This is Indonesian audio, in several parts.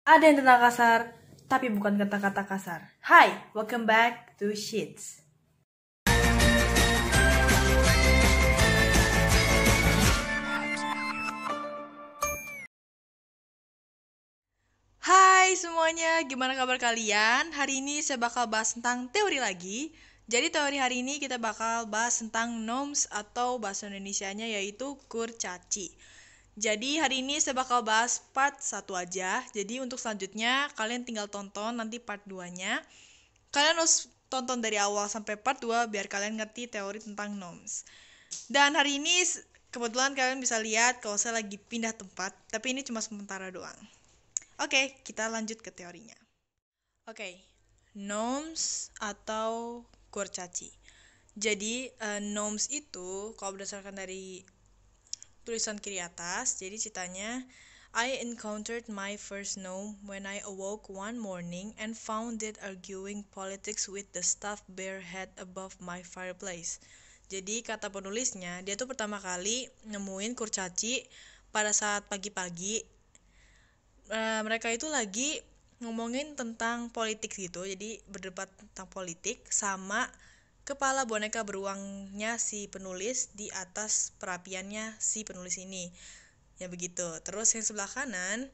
Ada yang tentang kasar, tapi bukan kata-kata kasar. Hai, welcome back to Sheets. Hai semuanya, gimana kabar kalian? Hari ini saya bakal bahas tentang teori lagi. Jadi teori hari ini kita bakal bahas tentang noms atau bahasa Indonesianya yaitu kurcaci. Jadi hari ini saya bakal bahas part 1 aja. Jadi untuk selanjutnya kalian tinggal tonton nanti part 2-nya. Kalian harus tonton dari awal sampai part 2 biar kalian ngerti teori tentang noms Dan hari ini kebetulan kalian bisa lihat kalau saya lagi pindah tempat, tapi ini cuma sementara doang. Oke, kita lanjut ke teorinya. Oke, noms atau kurcaci. Jadi uh, itu kalau berdasarkan dari tulisan kiri atas jadi ceritanya I encountered my first gnome when I awoke one morning and found it arguing politics with the stuffed bear head above my fireplace. Jadi kata penulisnya, dia tuh pertama kali nemuin kurcaci pada saat pagi-pagi. E, mereka itu lagi ngomongin tentang politik gitu, jadi berdebat tentang politik sama Kepala boneka beruangnya si penulis di atas perapiannya si penulis ini. Ya begitu. Terus yang sebelah kanan,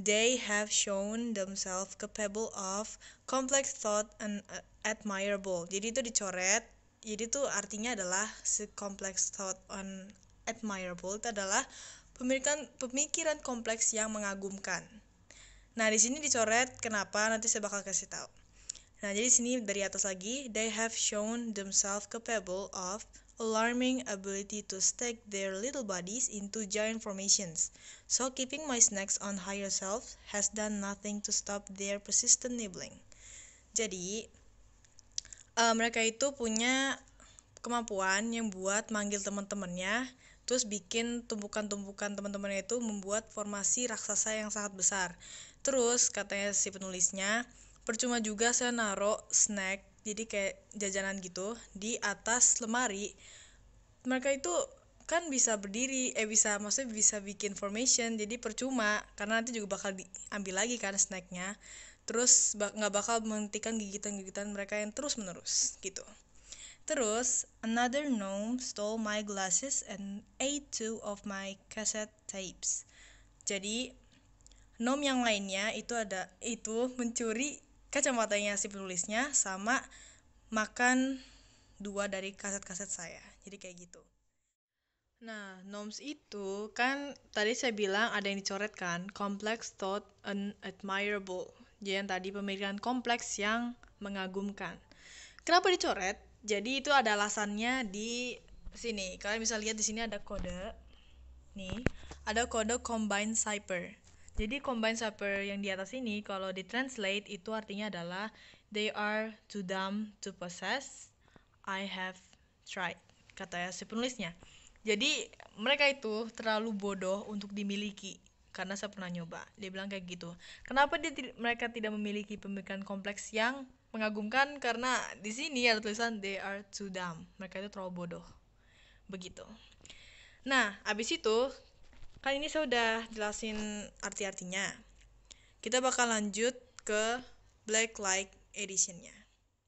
they have shown themselves capable of complex thought and uh, admirable. Jadi itu dicoret. Jadi itu artinya adalah si complex thought and admirable itu adalah pemikiran pemikiran kompleks yang mengagumkan. Nah, di sini dicoret kenapa nanti saya bakal kasih tahu. Nah, jadi sini dari atas lagi, they have shown themselves capable of alarming ability to stack their little bodies into giant formations. So keeping my snacks on higher shelves has done nothing to stop their persistent nibbling. Jadi uh, mereka itu punya kemampuan yang buat manggil teman-temannya, terus bikin tumpukan-tumpukan teman-temannya itu membuat formasi raksasa yang sangat besar. Terus katanya si penulisnya, percuma juga saya naruh snack jadi kayak jajanan gitu di atas lemari mereka itu kan bisa berdiri eh bisa maksudnya bisa bikin formation jadi percuma karena nanti juga bakal diambil lagi kan snacknya terus nggak bakal menghentikan gigitan-gigitan mereka yang terus menerus gitu terus another gnome stole my glasses and ate two of my cassette tapes jadi gnome yang lainnya itu ada itu mencuri kacamatanya si penulisnya sama makan dua dari kaset-kaset saya jadi kayak gitu Nah, norms itu kan tadi saya bilang ada yang dicoret kan, complex thought and admirable. Jadi yang tadi pemikiran kompleks yang mengagumkan. Kenapa dicoret? Jadi itu ada alasannya di sini. Kalian bisa lihat di sini ada kode. Nih, ada kode combine cipher. Jadi combine supper yang di atas ini kalau ditranslate itu artinya adalah they are too dumb to possess. I have tried. Kata ya si penulisnya. Jadi mereka itu terlalu bodoh untuk dimiliki karena saya pernah nyoba. Dia bilang kayak gitu. Kenapa dia mereka tidak memiliki pemikiran kompleks yang mengagumkan? Karena di sini ada tulisan they are too dumb. Mereka itu terlalu bodoh. Begitu. Nah, abis itu kan ini saya udah jelasin arti-artinya kita bakal lanjut ke black light editionnya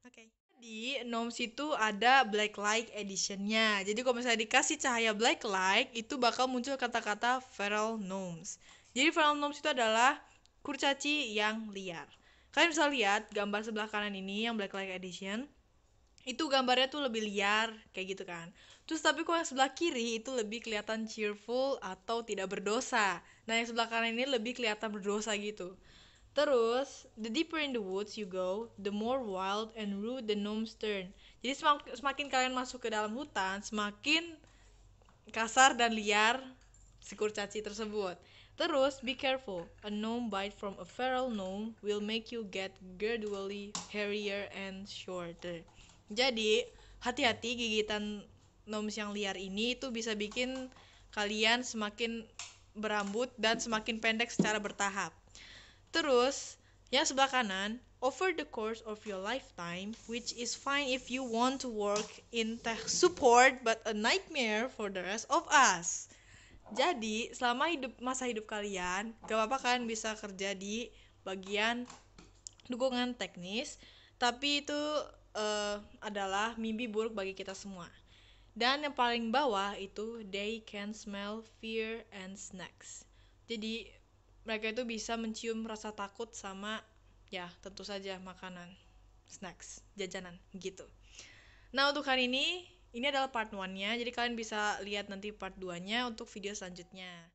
oke okay. di gnomes itu ada black light editionnya jadi kalau misalnya dikasih cahaya black light itu bakal muncul kata-kata feral gnomes jadi feral gnomes itu adalah kurcaci yang liar kalian bisa lihat gambar sebelah kanan ini yang black light edition itu gambarnya tuh lebih liar kayak gitu kan terus tapi kok yang sebelah kiri itu lebih kelihatan cheerful atau tidak berdosa nah yang sebelah kanan ini lebih kelihatan berdosa gitu terus the deeper in the woods you go the more wild and rude the gnomes turn jadi semak semakin kalian masuk ke dalam hutan semakin kasar dan liar si kurcaci tersebut Terus, be careful. A gnome bite from a feral gnome will make you get gradually hairier and shorter. Jadi, hati-hati gigitan noms yang liar ini itu bisa bikin kalian semakin berambut dan semakin pendek secara bertahap. Terus, yang sebelah kanan, over the course of your lifetime, which is fine if you want to work in tech support, but a nightmare for the rest of us. Jadi, selama hidup masa hidup kalian, gak apa-apa kan bisa kerja di bagian dukungan teknis, tapi itu uh, adalah mimpi buruk bagi kita semua. Dan yang paling bawah itu they can smell fear and snacks. Jadi mereka itu bisa mencium rasa takut sama ya tentu saja makanan, snacks, jajanan gitu. Nah, untuk hari ini ini adalah part 1-nya. Jadi kalian bisa lihat nanti part 2-nya untuk video selanjutnya.